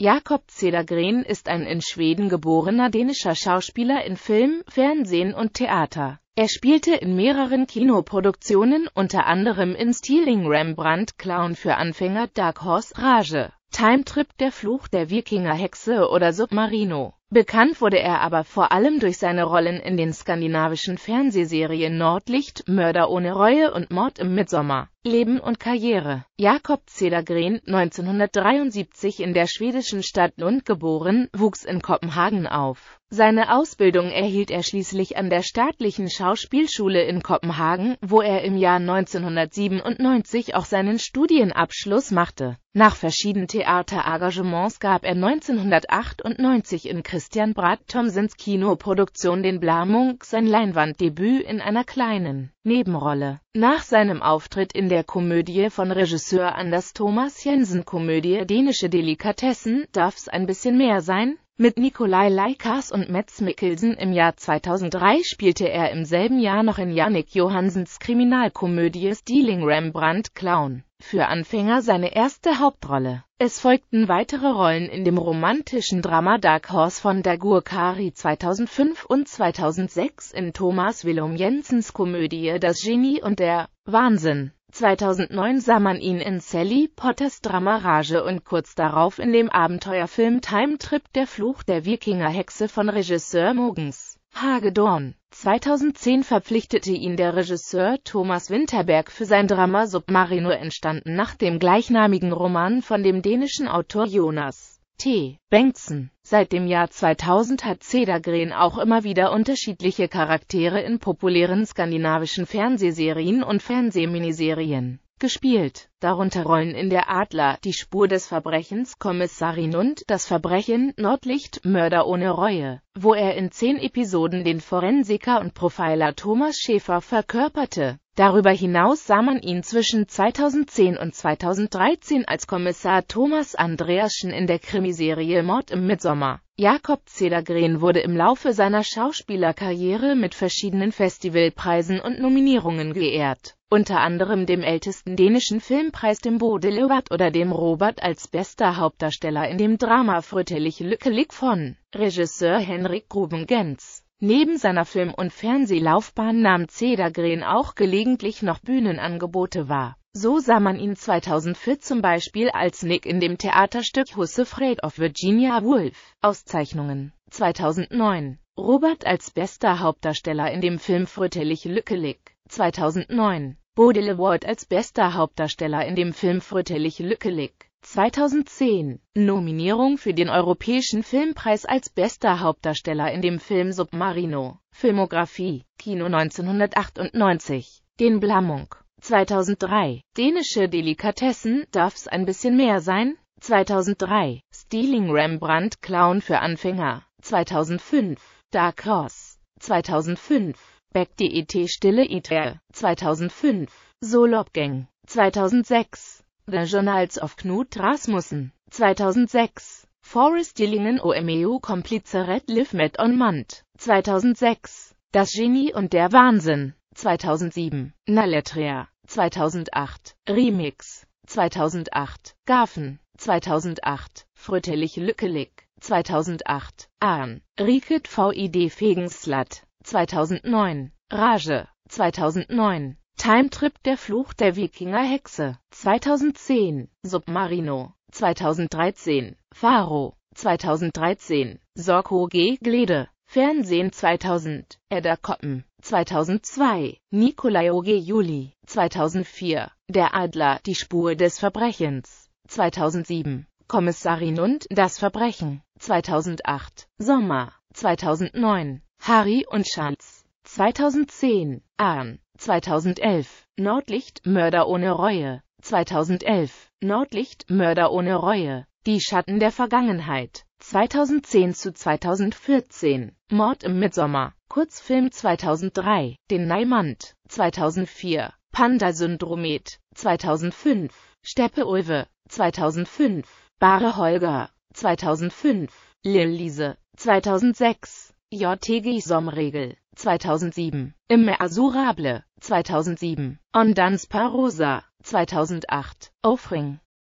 Jakob Cedergren ist ein in Schweden geborener dänischer Schauspieler in Film, Fernsehen und Theater. Er spielte in mehreren Kinoproduktionen, unter anderem in Stealing Rembrandt, Clown für Anfänger, Dark Horse, Rage, Time Trip, Der Fluch der Wikinger Hexe oder Submarino. Bekannt wurde er aber vor allem durch seine Rollen in den skandinavischen Fernsehserien Nordlicht, Mörder ohne Reue und Mord im Midsommar. Leben und Karriere Jakob Cedergren, 1973 in der schwedischen Stadt Lund geboren, wuchs in Kopenhagen auf. Seine Ausbildung erhielt er schließlich an der staatlichen Schauspielschule in Kopenhagen, wo er im Jahr 1997 auch seinen Studienabschluss machte. Nach verschiedenen Theaterengagements gab er 1998 in Christian Bratt-Thomsens Kinoproduktion den Blamung sein Leinwanddebüt in einer kleinen Nebenrolle. Nach seinem Auftritt in der Komödie von Regisseur Anders Thomas Jensen Komödie Dänische Delikatessen, Darf's ein bisschen mehr sein? Mit Nikolai Leikas und Metz Mikkelsen im Jahr 2003 spielte er im selben Jahr noch in Yannick Johansens Kriminalkomödie Stealing Rembrandt Clown für Anfänger seine erste Hauptrolle. Es folgten weitere Rollen in dem romantischen Drama Dark Horse von Dagur Kari 2005 und 2006 in Thomas Willum Jensens Komödie Das Genie und der Wahnsinn 2009 sah man ihn in Sally Potters Drama Rage und kurz darauf in dem Abenteuerfilm Time Trip Der Fluch der Wikingerhexe von Regisseur Mogens Hagedorn. 2010 verpflichtete ihn der Regisseur Thomas Winterberg für sein Drama Submarino entstanden nach dem gleichnamigen Roman von dem dänischen Autor Jonas T. Bengtson. Seit dem Jahr 2000 hat Cedar Green auch immer wieder unterschiedliche Charaktere in populären skandinavischen Fernsehserien und Fernsehminiserien gespielt, darunter Rollen in der Adler, die Spur des Verbrechens, Kommissarin und das Verbrechen, Nordlicht, Mörder ohne Reue, wo er in zehn Episoden den Forensiker und Profiler Thomas Schäfer verkörperte. Darüber hinaus sah man ihn zwischen 2010 und 2013 als Kommissar Thomas Andreaschen in der Krimiserie Mord im Midsommer. Jakob Zedergren wurde im Laufe seiner Schauspielerkarriere mit verschiedenen Festivalpreisen und Nominierungen geehrt, unter anderem dem ältesten dänischen Filmpreis dem Bodil Award oder dem Robert als bester Hauptdarsteller in dem Drama Frötelig Lückelig von Regisseur Henrik Gruben-Genz. Neben seiner Film- und Fernsehlaufbahn nahm Cedergren auch gelegentlich noch Bühnenangebote wahr. So sah man ihn 2004 zum Beispiel als Nick in dem Theaterstück Husse Fred of Virginia Woolf. Auszeichnungen 2009 Robert als bester Hauptdarsteller in dem Film Frötelig Lückelig 2009 Bodil Ward als bester Hauptdarsteller in dem Film Frötelig Lückelig 2010 Nominierung für den Europäischen Filmpreis als bester Hauptdarsteller in dem Film Submarino Filmografie Kino 1998 Den Blamung 2003 Dänische Delikatessen Darf's ein bisschen mehr sein 2003 Stealing Rembrandt Clown für Anfänger 2005 Dark Horse 2005 Beck E.T. Stille Itre 2005 Solopgang 2006 The Journals of Knut Rasmussen. 2006. Forrest Dillingen OMEU Komplizeret Live Met on Mand. 2006. Das Genie und der Wahnsinn. 2007. Naletria. 2008. Remix. 2008. Gafen. 2008. Fröttelich Lückelig. 2008. Arn, Riket VID Fegenslat. 2009. Rage. 2009. Time Trip Der Fluch der Wikinger-Hexe 2010 Submarino 2013 Faro 2013 Sorko G. Glede Fernsehen 2000 Edda Koppen 2002 Nikolai O.G. Juli 2004 Der Adler Die Spur des Verbrechens 2007 Kommissarin und das Verbrechen 2008 Sommer 2009 Harry und Schatz 2010 Arn 2011 Nordlicht Mörder ohne Reue 2011 Nordlicht Mörder ohne Reue Die Schatten der Vergangenheit 2010 zu 2014 Mord im Mitsommer Kurzfilm 2003 Den Neimand 2004 Panda-Syndromet 2005 Steppe-Ulve 2005 Bare Holger 2005 Lillise 2006 JTG-Somregel 2007, Immeasurable, 2007, Ondanz Parosa, 2008, Ofring,